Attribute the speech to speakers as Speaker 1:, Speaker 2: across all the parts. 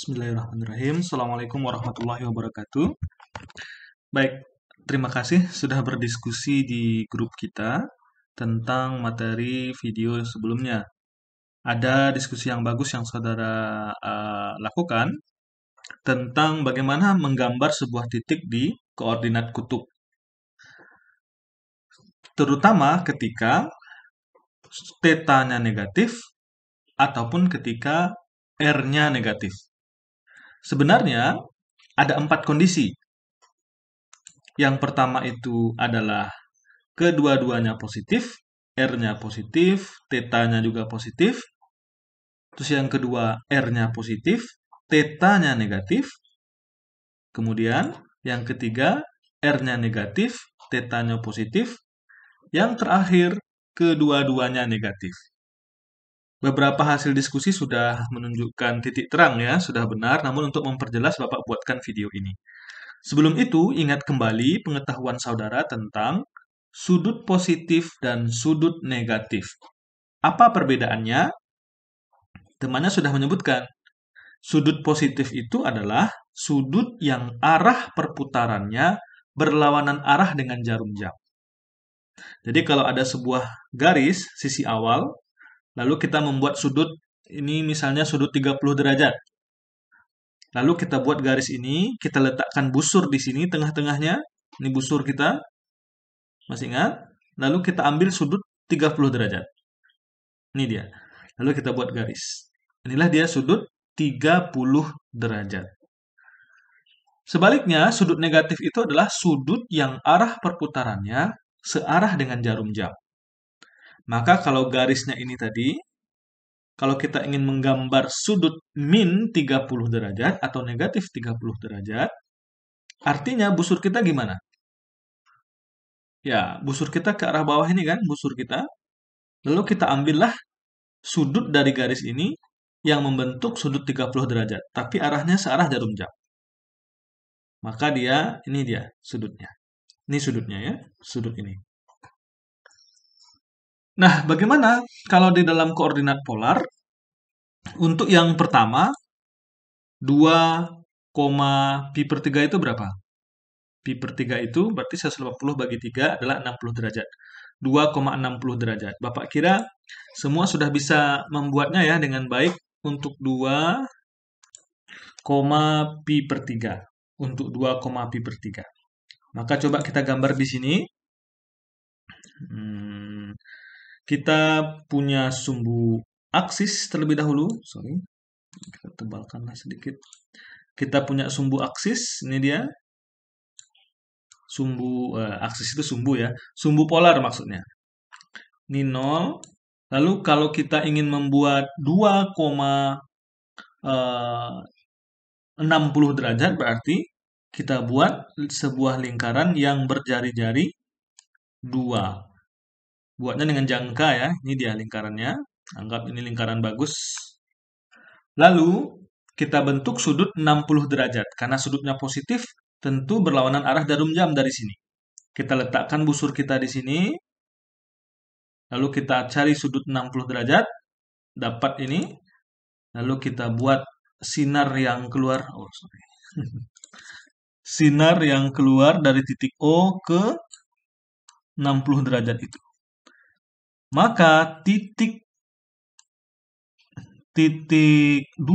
Speaker 1: Bismillahirrahmanirrahim. Assalamualaikum warahmatullahi wabarakatuh. Baik, terima kasih sudah berdiskusi di grup kita tentang materi video sebelumnya. Ada diskusi yang bagus yang saudara uh, lakukan tentang bagaimana menggambar sebuah titik di koordinat kutub. Terutama ketika tetanya negatif ataupun ketika R-nya negatif Sebenarnya ada empat kondisi. Yang pertama itu adalah kedua-duanya positif, R-nya positif, tetanya juga positif. Terus yang kedua, R-nya positif, tetanya negatif. Kemudian yang ketiga, R-nya negatif, tetanya positif. Yang terakhir, kedua-duanya negatif. Beberapa hasil diskusi sudah menunjukkan titik terang ya, sudah benar, namun untuk memperjelas Bapak buatkan video ini. Sebelum itu, ingat kembali pengetahuan saudara tentang sudut positif dan sudut negatif. Apa perbedaannya? Temannya sudah menyebutkan, sudut positif itu adalah sudut yang arah perputarannya berlawanan arah dengan jarum jam. Jadi kalau ada sebuah garis sisi awal Lalu kita membuat sudut, ini misalnya sudut 30 derajat. Lalu kita buat garis ini, kita letakkan busur di sini, tengah-tengahnya. Ini busur kita. Masih ingat? Lalu kita ambil sudut 30 derajat. Ini dia. Lalu kita buat garis. Inilah dia sudut 30 derajat. Sebaliknya, sudut negatif itu adalah sudut yang arah perputarannya searah dengan jarum jam. Maka kalau garisnya ini tadi, kalau kita ingin menggambar sudut min 30 derajat atau negatif 30 derajat, artinya busur kita gimana? Ya, busur kita ke arah bawah ini kan, busur kita. Lalu kita ambillah sudut dari garis ini yang membentuk sudut 30 derajat, tapi arahnya searah jarum jam. Maka dia, ini dia sudutnya. Ini sudutnya ya, sudut ini. Nah, bagaimana kalau di dalam koordinat polar, untuk yang pertama, 2, pi per 3 itu berapa? Pi per 3 itu berarti 180 bagi 3 adalah 60 derajat. 2,60 derajat. Bapak kira semua sudah bisa membuatnya ya dengan baik untuk 2, pi per 3. Untuk 2, pi per 3. Maka coba kita gambar di sini. Hmm, kita punya sumbu aksis terlebih dahulu. Sorry, kita tebalkanlah sedikit. Kita punya sumbu aksis, ini dia. Sumbu eh, aksis itu sumbu ya, sumbu polar maksudnya. Ini 0. Lalu kalau kita ingin membuat 2,60 eh, derajat berarti kita buat sebuah lingkaran yang berjari-jari 2 buatnya dengan jangka ya. Ini dia lingkarannya. Anggap ini lingkaran bagus. Lalu kita bentuk sudut 60 derajat. Karena sudutnya positif, tentu berlawanan arah jarum jam dari sini. Kita letakkan busur kita di sini. Lalu kita cari sudut 60 derajat. Dapat ini. Lalu kita buat sinar yang keluar. Oh, sorry. sinar yang keluar dari titik O ke 60 derajat itu maka
Speaker 2: titik titik 2,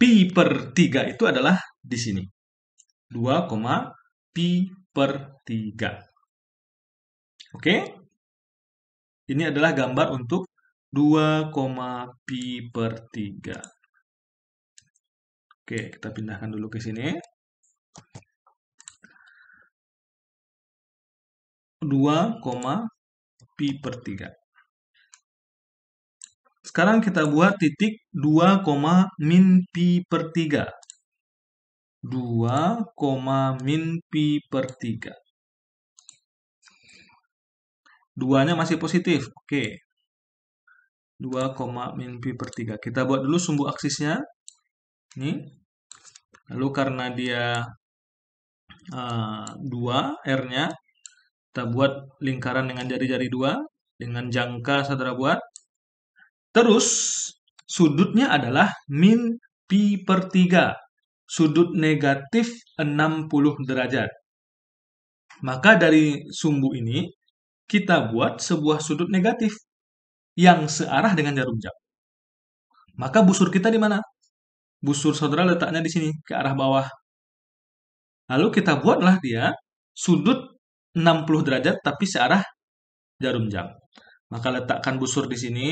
Speaker 2: pi per 3 itu adalah di sini. 2, pi per 3. Oke? Ini adalah gambar untuk 2, pi per 3. Oke, kita pindahkan dulu ke sini. 2, pi per 3. Sekarang kita buat titik
Speaker 1: 2, min pi per 3. 2, min pi per 3. Duanya masih positif. Oke. 2, min pi per 3. Kita buat dulu sumbu aksisnya. Ini. Lalu karena dia uh, eh, 2 R-nya, kita buat lingkaran dengan jari-jari dua, dengan jangka saudara buat. Terus, sudutnya adalah min pi per 3, sudut negatif 60 derajat. Maka dari sumbu ini, kita buat sebuah sudut negatif yang searah dengan jarum jam. Maka busur kita di mana? Busur saudara letaknya di sini, ke arah bawah. Lalu kita buatlah dia sudut 60 derajat tapi searah jarum jam. Maka letakkan busur di sini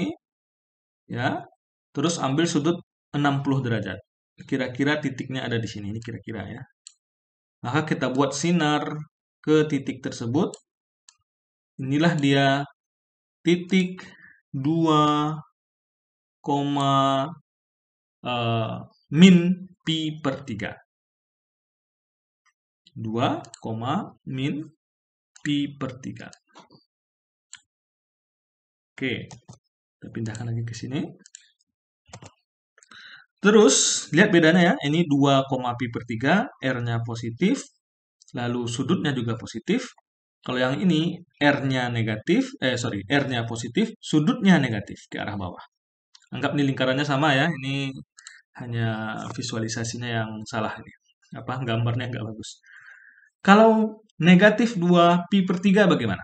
Speaker 1: ya. Terus ambil sudut 60 derajat. Kira-kira titiknya ada di sini ini kira-kira ya. Maka kita buat sinar ke titik tersebut. Inilah
Speaker 2: dia titik 2, uh, eh, min pi per 3. 2, min pi per 3 oke kita pindahkan lagi ke sini
Speaker 1: terus lihat bedanya ya ini 2, pi per 3 R nya positif lalu sudutnya juga positif kalau yang ini R-nya negatif, eh sorry, R-nya positif, sudutnya negatif ke arah bawah. Anggap ini lingkarannya sama ya, ini hanya visualisasinya yang salah ini. Apa gambarnya nggak bagus. Kalau negatif 2pi per 3 bagaimana?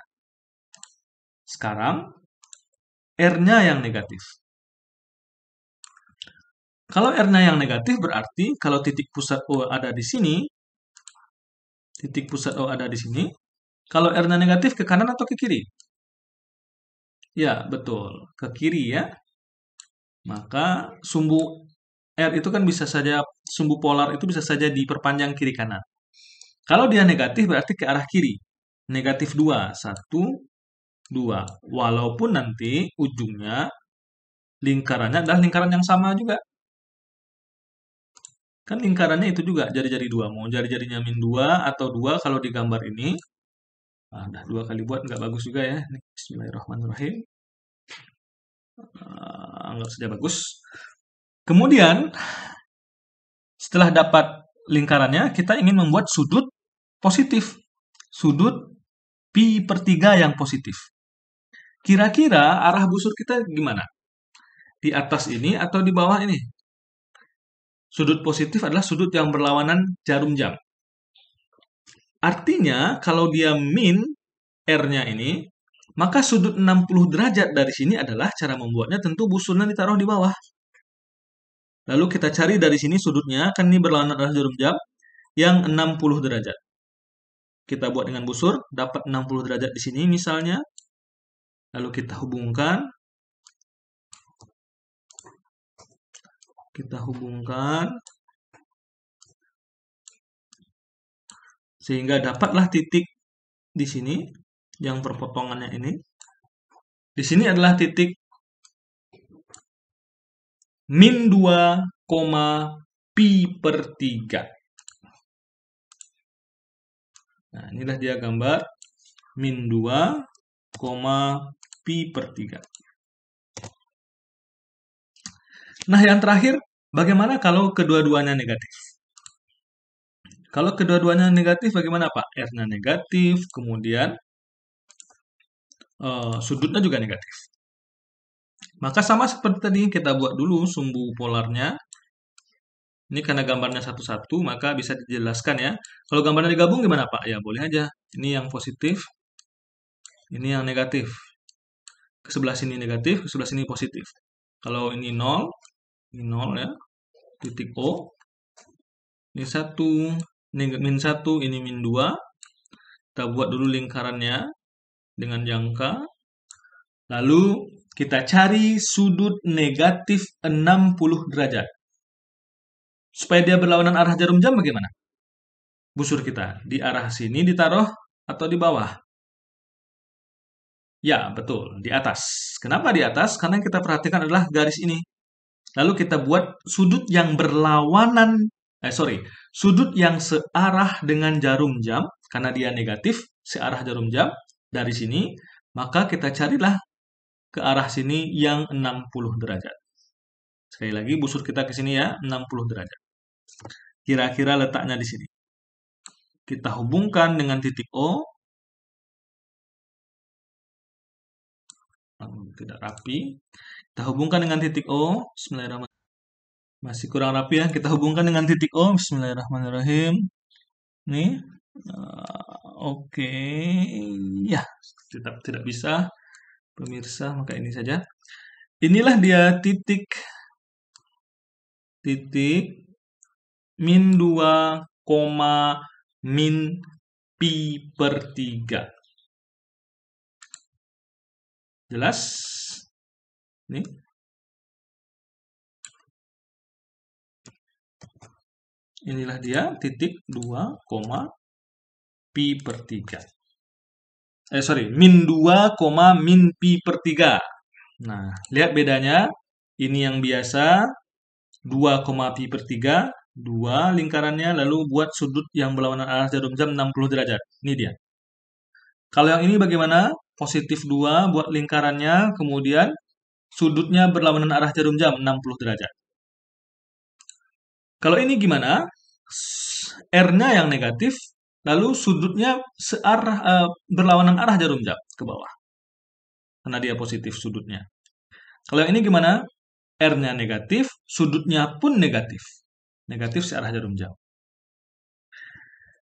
Speaker 2: Sekarang, R-nya yang negatif.
Speaker 1: Kalau R-nya yang negatif berarti kalau titik pusat O ada di sini, titik pusat O ada di sini, kalau R-nya negatif ke kanan atau ke kiri? Ya, betul. Ke kiri ya. Maka sumbu R itu kan bisa saja, sumbu polar itu bisa saja diperpanjang kiri kanan. Kalau dia negatif berarti ke arah kiri. Negatif 2, 1, 2. Walaupun nanti ujungnya lingkarannya adalah lingkaran yang sama juga. Kan lingkarannya itu juga jari-jari 2. Mau jari-jarinya min 2 atau 2 kalau di gambar ini. Nah, udah dua kali buat nggak bagus juga ya. Bismillahirrahmanirrahim. Uh, ah, anggap saja bagus. Kemudian, setelah dapat lingkarannya, kita ingin membuat sudut positif. Sudut pi per 3 yang positif. Kira-kira arah busur kita gimana? Di atas ini atau di bawah ini? Sudut positif adalah sudut yang berlawanan jarum jam. Artinya, kalau dia min R-nya ini, maka sudut 60 derajat dari sini adalah cara membuatnya tentu busurnya ditaruh di bawah. Lalu kita cari dari sini sudutnya, kan ini berlawanan arah jarum jam, yang 60 derajat kita buat dengan busur, dapat 60 derajat di sini misalnya.
Speaker 2: Lalu kita hubungkan. Kita hubungkan. Sehingga dapatlah titik di sini, yang perpotongannya ini. Di sini adalah titik min 2, pi per 3. Nah, inilah dia gambar min 2, pi per 3.
Speaker 1: Nah, yang terakhir, bagaimana kalau kedua-duanya negatif? Kalau kedua-duanya negatif, bagaimana Pak? R-nya negatif, kemudian uh, sudutnya juga negatif. Maka sama seperti tadi, kita buat dulu sumbu polarnya. Ini karena gambarnya satu-satu, maka bisa dijelaskan ya. Kalau gambarnya digabung gimana Pak? Ya boleh aja. Ini yang positif, ini yang negatif. Ke sebelah sini negatif, ke sebelah sini positif. Kalau ini nol, ini nol ya, titik O. Ini satu, ini min 1, ini min 2. Kita buat dulu lingkarannya dengan jangka. Lalu kita cari sudut negatif 60 derajat supaya dia berlawanan arah jarum jam bagaimana? Busur kita di arah sini ditaruh atau di bawah? Ya, betul, di atas. Kenapa di atas? Karena yang kita perhatikan adalah garis ini. Lalu kita buat sudut yang berlawanan, eh sorry, sudut yang searah dengan jarum jam, karena dia negatif, searah jarum jam, dari sini, maka kita carilah ke arah sini yang 60 derajat. Sekali lagi, busur kita ke sini ya, 60 derajat. Kira-kira letaknya di sini.
Speaker 2: Kita hubungkan dengan titik O.
Speaker 1: Tidak rapi. Kita hubungkan dengan titik O. Bismillahirrahmanirrahim. Masih kurang rapi ya. Kita hubungkan dengan titik O. Bismillahirrahmanirrahim. Nih. Uh, Oke. Okay. Ya. Tetap tidak bisa. Pemirsa, maka ini saja. Inilah dia titik titik min 2,
Speaker 2: min pi per 3. Jelas? Ini. Inilah dia titik 2,
Speaker 1: pi per 3. Eh, sorry, min 2, min pi per 3. Nah, lihat bedanya. Ini yang biasa, 2, pi per 3 dua lingkarannya lalu buat sudut yang berlawanan arah jarum jam 60 derajat. Ini dia. Kalau yang ini bagaimana? Positif 2 buat lingkarannya, kemudian sudutnya berlawanan arah jarum jam 60 derajat. Kalau ini gimana? R-nya yang negatif, lalu sudutnya searah e, berlawanan arah jarum jam ke bawah. Karena dia positif sudutnya. Kalau yang ini gimana? R-nya negatif, sudutnya pun negatif negatif searah jarum jauh.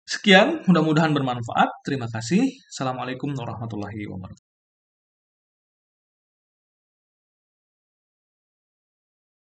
Speaker 1: Sekian, mudah-mudahan bermanfaat. Terima kasih. Assalamualaikum warahmatullahi wabarakatuh.